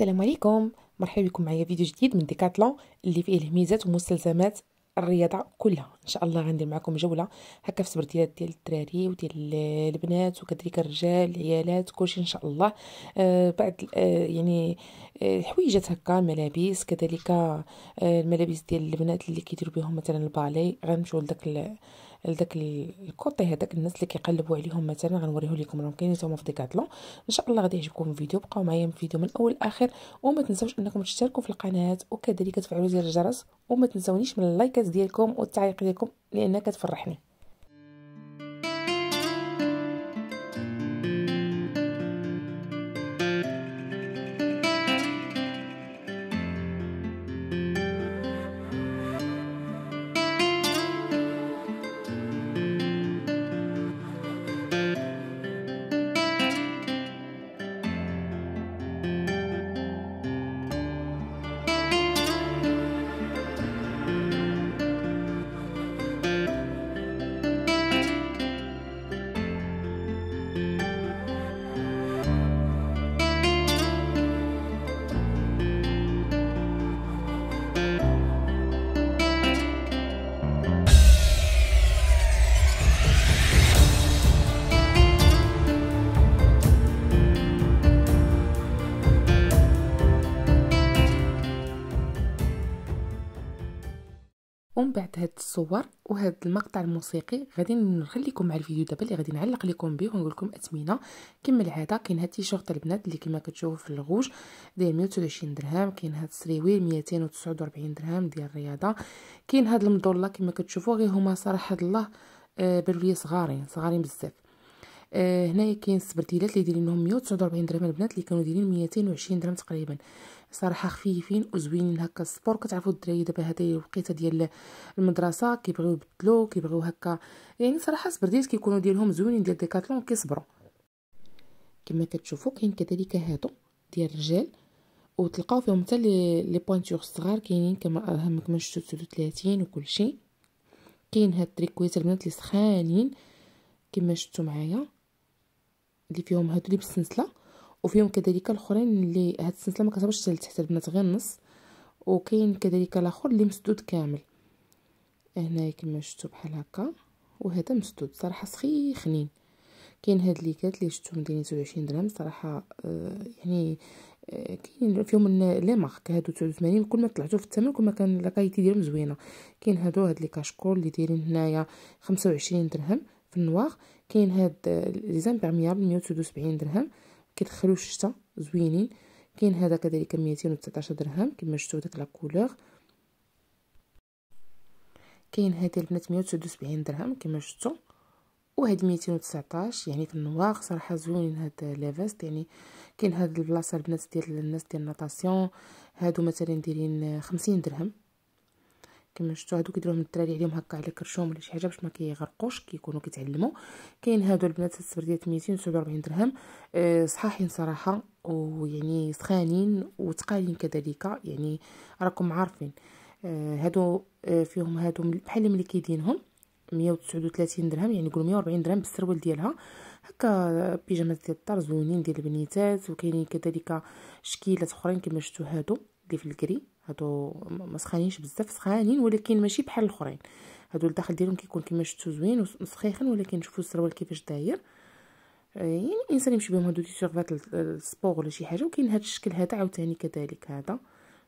السلام عليكم مرحبا بكم معايا فيديو جديد من ديكاتلون اللي فيه الهميزات ومستلزمات الرياضه كلها ان شاء الله غندير معكم جوله هكا في سبرتيات ديال الدراري وديال البنات وكذلك الرجال العيالات كلشي ان شاء الله آه بعد آه يعني آه حويجات هكا ملابس كذلك آه الملابس ديال البنات اللي كيديروا بهم مثلا البالي غنمشيو لداك لذاك الكوطي هذاك الناس اللي كيقلبوا عليهم مثلا غنوريه لكم راهم كاينين نتوما في ديكاتلون ان شاء الله غادي يعجبكم الفيديو بقاو معايا في الفيديو من اول لاخر وما تنساوش انكم تشتركوا في القناه وكذلك تفعلوا زر الجرس وما تنساونيش من اللايكات ديالكم والتعليق ديالكم لان كتفرحني لكم بعد هاد الصور وهاد المقطع الموسيقي غادي نخليكم مع الفيديو دابا اللي غادي نعلق لكم به ونقول لكم اثمنه كما العاده كاين هاد التيشيرت البنات اللي كما كتشوفوا في الغوج داير 120 درهم كاين هاد السريويل 249 درهم ديال الرياضه كاين هاد المدوله كما كتشوفوا غير هما صراحه الله آه، بانوا لي صغارين صغارين بزاف آه، هنايا كاين السبرتيلات اللي دايرينهم 149 درهم البنات اللي كانوا دايرين 220 درهم تقريبا صراحه خفيفين وزوينين هكا السبور كتعرفوا الدراري دابا هذه الوقيته ديال المدرسه كيبغيو يبدلو كيبغيو هكا يعني صراحه سبرديس كيكونوا ديالهم زوينين ديال ديكاتلون كيصبروا كما كتشوفوا كاين كذلك هادو ديال الرجال وتلقاو فيهم حتى لي بوينتور صغار كاينين كما همك من شفتوا 36 وكلشي كاين هاد التريكويت البنات اللي سخانين كما شفتوا معايا اللي فيهم هادو اللي بالسلسله وفيهم كذلك الاخرين اللي هاد السلسله ما كتهبطش حتى البنات غير النص وكاين كذلك الاخر اللي مسدود كامل هنا كما شفتوا بحال هكا وهذا مسدود صراحه سخيخنين كاين هاد كات اللي شفتهم مدين 29 درهم صراحه آه يعني آه كاين فيهم لي مارك هادو 89 كل ما طلعتو في الثمن كل ما كان لاكايتي ديالهم زوينه كاين هادو هاد لي كاشكول اللي دايرين هنايا 25 درهم في النواغ كاين هاد آه، لي زامبيرميابل 179 درهم كيدخلوا الشتا زوينين كاين هذا كذلك 219 درهم كما شفتوا داك لا كولور كاين هذه البنات 179 درهم كما شفتوا وهاد 219 يعني في النواغ صراحه زوينين هاد لافاست يعني كاين هاد البلاصه البنات ديال الناس ديال الناطاسيون هادو مثلا دايرين 50 درهم كما شفتوا هادو كيديروهم الدراري عليهم هكا على كرشهم ولا شي حاجه باش ما كيغرقوش كيكونوا كيتعلموا كاين هادو البنات السبرديه 247 درهم آه، صحاحين صراحه ويعني سخانين وتقالين كذلك يعني راكم عارفين آه، هادو آه، فيهم هادو بحال ملي كيدينهم 139 درهم يعني قولوا 140 درهم بالسروال ديالها هكا بيجامات ديال الدار زوينين ديال البنيتات وكاينين كذلك شكيلات اخرين كما شفتوا هادو اللي في الكري هادو مسخانينش بزاف سخانين ولكن ماشي بحال الاخرين هادو الداخل ديالهم كيكون كما شفتو زوين وسخيخين ولكن شوفوا السروال كيفاش داير آه، يعني الانسان يمشي بهم هادو دي سيرفات السبور ولا شي حاجه وكاين هاد الشكل هذا عاوتاني كذلك هذا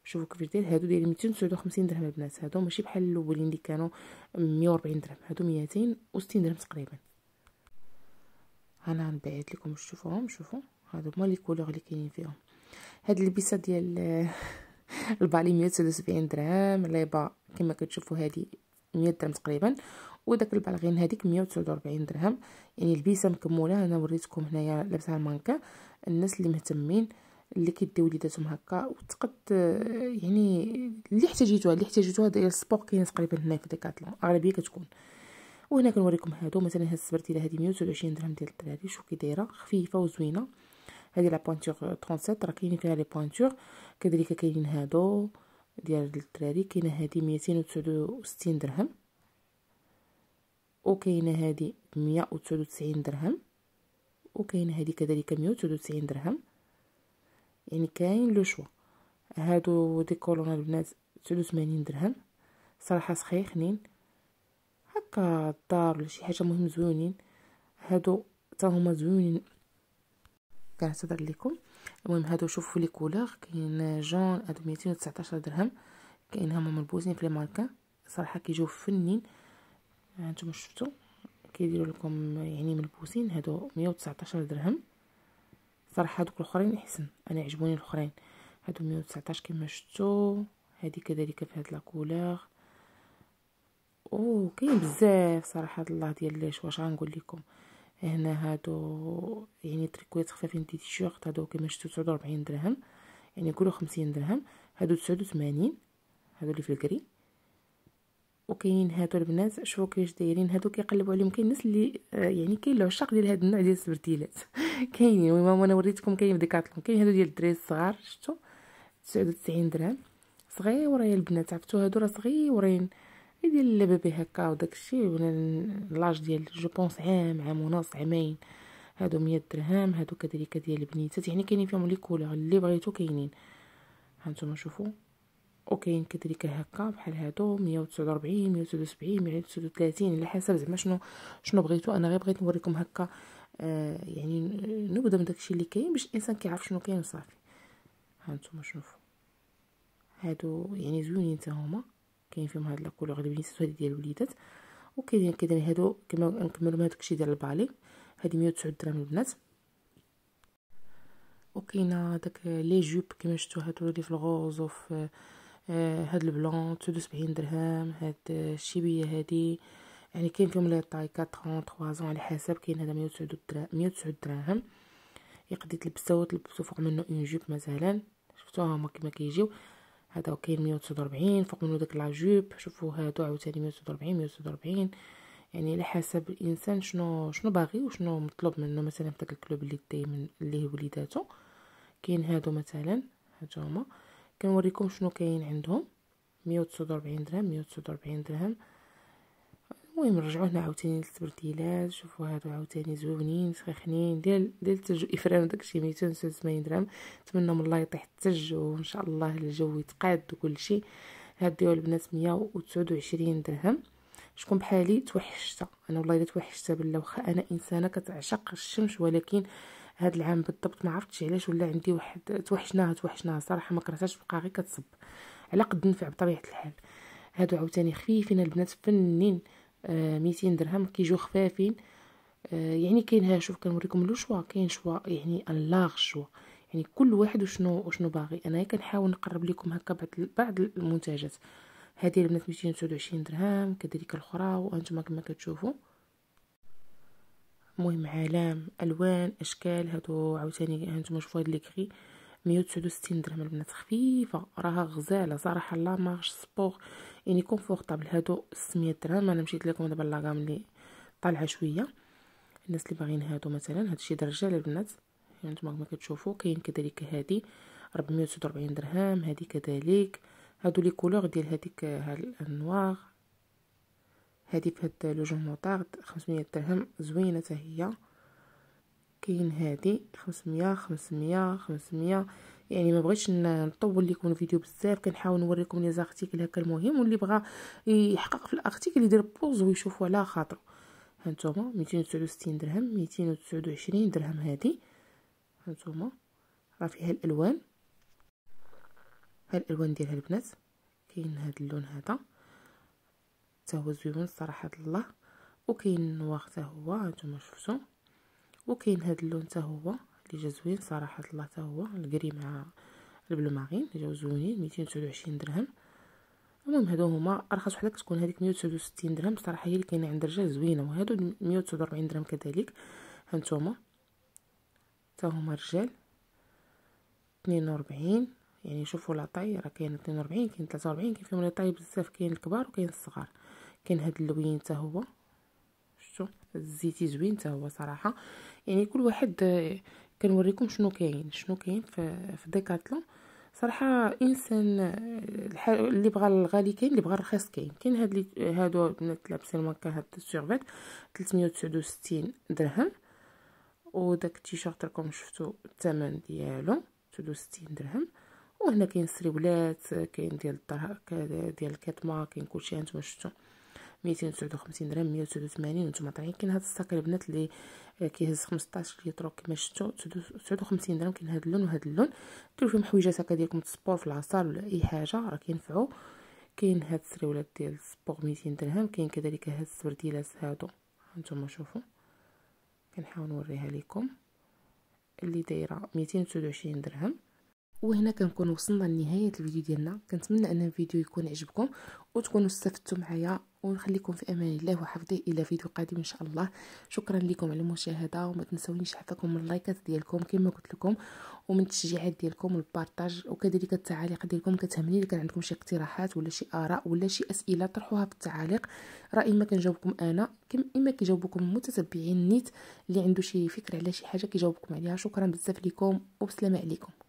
شوفوا كيفاش داير هادو دايرين 259 درهم البنات هادو ماشي بحال الاولين اللي كانوا 140 درهم هادو 260 درهم تقريبا انا غنبعد لكم تشوفوهم شوفوا هادو هما لي كولور اللي كاينين فيهم هاد البسه ديال آه، البالي مية وتسعة وسبعين درهم ليبا كما كتشوفوا هذه مية درهم تقريبا وداك البالغين هذيك مية درهم يعني البيسه مكموله انا وريتكم هنايا لابسها المانكا الناس اللي مهتمين اللي كيديو وليداتهم هكا وتقد يعني اللي احتاجيتوها اللي احتاجيتوها داير السبور كاين تقريبا هنا في ديكاتلون اغلبيه كتكون وهنا كنوريكم هادو مثلا هاد السبرتيله هادي 129 درهم ديال الدراري شوف كي دايره خفيفه وزوينه هذه لا بوينتور 37 راه كاينين فيها لي بوينتور كذلك كاينين هادو ديال الدراري كاينه هادي ميتين درهم وكاينه هادي مية درهم وكاينه هادي كذلك مية درهم يعني كاين لو شوا هادو دي كولون البنات تسعود درهم صراحه سخيخنين هكا الدار ولا شي حاجه مهم زوينين هادو تا هما زوينين كنعتذر لكم المهم هادو شوفوا لي كولور كاين جون هادو 219 درهم كاين هما ملبوسين في لي ماركان صراحه كيجيو فنين هانتوما شفتوا كيديروا لكم يعني ملبوسين هادو 119 درهم صراحه هادوك الاخرين احسن انا عجبوني الاخرين هادو 119 كما شفتوا هادي كذلك في هاد لا كولور او كاين بزاف صراحه الله ديال ليش واش غنقول لكم هنا هادو يعني تريكوات خفافين دي تيشيرت هادو كيما شفتو تسعود وربعين درهم يعني كلو خمسين درهم هادو تسعود وثمانين هادو اللي في الكري وكاينين هادو البنات شوفوا كيفاش دايرين هادو كيقلبوا عليهم كاين الناس اللي آه، يعني كاين العشاق ديال هاد النوع ديال السبرتيلات كاينين المهم انا وريتكم كاين في ديكاتلون كاين هادو ديال الدراري الصغار شتو تسعود وتسعين درهم صغيور يا البنات عرفتو هادو راه صغيورين يدير اللبابي هكا وداك الشيء ولا لاج ديال جو بونس عام عام ونص عامين هادو مية درهم هادو كذلك ديال البنيتات يعني كاينين فيهم لي كولور اللي بغيتو كاينين هانتوما شوفوا وكاين كذلك هكا بحال هادو مية وتسعود وربعين مية وتسعود وسبعين مية وتسعود وثلاثين على حسب زعما شنو شنو بغيتو انا غير بغيت نوريكم هكا آه يعني نبدا من داكشي اللي كاين باش الانسان كيعرف شنو كاين وصافي هانتوما شوفوا هادو يعني زوينين حتى هما كاين فيهم هاد لاكولوغ البنيتات وهادي ديال الوليدات وكاين كاين هادو كما نكملو هاد الشيء ديال البالي هادي 109 درهم البنات وكاينه داك لي جوب كما شفتو هادو اللي في الغوز وفي آه، هاد البلون 79 درهم هاد الشيبيه هادي يعني كاين فيهم لي طاي 4 3 على حسب كاين هذا 109 درهم 109 درهم يقدر تلبسو تلبسو فوق منه اون جوب مثلا شفتوها هما كما كيجيو هذا كاين 149 فوق منو داك لا جوب شوفوا هادو عاوتاني 146 147 يعني على حسب الانسان شنو شنو باغي وشنو مطلوب منه مثلا في داك الكلوب اللي داي من اللي وليداتو كاين هادو مثلا هادو هما كنوريكم شنو كاين عندهم 149 درهم 149 درهم المهم نرجعوا هنا عاوتاني للتبرديلات شوفوا هادو عاوتاني زوينين سخنين ديال ديال الثلج افران داكشي 280 درهم نتمنى من الله يطيح الثلج وان شاء الله الجو يتقاد وكلشي ديال البنات 129 درهم شكون بحالي توحشت انا والله الا توحشت بالله واخا انا انسانه كتعشق الشمس ولكن هاد العام بالضبط ما عرفتش علاش ولا عندي واحد توحشناها توحشناها صراحه ما كرهتهاش بقى غير كتصب على قد النفع بطبيعه الحال هادو عاوتاني خفيفين البنات فنين آه، ميتين درهم كيجيو خفافين آه، يعني كاين ها شوف كنوريكم لو شوا كاين شوا يعني اللاغ شوا يعني كل واحد وشنو وشنو باغي انا كنحاول نقرب لكم هكا بعض بعض المنتجات هذه البنات 229 درهم كذلك الاخرى وانتم كما كتشوفوا المهم علام الوان اشكال هادو عاوتاني هانتوما شوفوا هاد لي مية وتسعود وستين درهم البنات خفيفه راها غزاله صراحه لا مارش سبور يعني كونفورتابل هادو 600 درهم انا مشيت لكم دابا لاغام اللي طالعه شويه الناس اللي باغيين هادو مثلا هادشي درجه للبنات يعني نتوما كما كتشوفوا كاين كذلك هادي 449 درهم هادي كذلك هادو لي كولور ديال هاديك النوار هادي فهاد لو جون موطارد 500 درهم زوينه حتى هي كاين هادي 500 500 500 يعني ما بغيتش نطول لكم الفيديو بزاف كنحاول نوريكم لي زارتيكل هكا المهم واللي بغى يحقق في الارتيكل يدير بوز ويشوف على خاطر هانتوما 269 درهم 229 درهم هادي هانتوما راه فيها الالوان ها الالوان ديالها البنات كاين هاد اللون هذا حتى هو زوين صراحه الله وكاين واخ هو هانتوما شفتو وكاين هذا اللون حتى هو اللي جا زوين صراحه الله حتى هو الكري مع البلو مارين جاو زوينين 229 درهم المهم هادو هما ارخص وحده كتكون هذيك 169 درهم صراحه هي اللي كاينه عند الرجال زوينه وهادو 149 درهم كذلك هانتوما حتى هما رجال 42 يعني شوفوا لا طاي راه كاين 42 كاين 43 كاين فيهم لي طاي بزاف كاين الكبار وكاين الصغار كاين هاد اللوين حتى هو شفتوا الزيتي زوين حتى هو صراحه يعني كل واحد آه، كنوريكم شنو كاين شنو كاين في ديكاتلون صراحه انسان آه، اللي بغى الغالي كاين اللي بغى الرخيص كاين كاين هاد لي آه، هادو البنات لابسين ماركه هاد السيرفيت 369 درهم وداك التيشيرت راكم شفتو الثمن ديالو 69 درهم وهنا كاين سريولات كاين ديال الطرح ديال الكاتما كاين كلشي هانتوما شفتو ميتين وتسعود وخمسين درهم مية وتسعود وثمانين نتوما طالعين كاين هاد الساك البنات لي كيهز خمسطاش ليترو كيما شتو تسعود وخمسين درهم كاين هاد اللون وهاد اللون ديرو فيهم حويجات هكا ديالكم السبور في العصار ولا اي حاجه راه كينفعو كاين هاد السريولات ديال السبور ميتين درهم كاين كذلك هاد السبرديلات هادو هانتوما شوفو كنحاول نوريها ليكم اللي دايره ميتين وتسعود وعشرين درهم وهنا كنكون وصلنا لنهايه الفيديو ديالنا كنتمنى ان الفيديو يكون عجبكم وتكونوا استفدتوا معايا ونخليكم في امان الله وحفظه الى فيديو قادم ان شاء الله شكرا لكم على المشاهده وما تنسونيش حفاكم من اللايكات ديالكم كما قلت لكم ومن التشجيعات ديالكم والبارطاج وكذلك التعاليق ديالكم كتهمني اذا كان عندكم شي اقتراحات ولا شي اراء ولا شي اسئله طرحوها في التعاليق راه اما كنجاوبكم انا كم اما كيجاوبكم المتتبعين نيت اللي عنده شي فكره على شي حاجه كيجاوبكم عليها شكرا بزاف لكم وبسلامه عليكم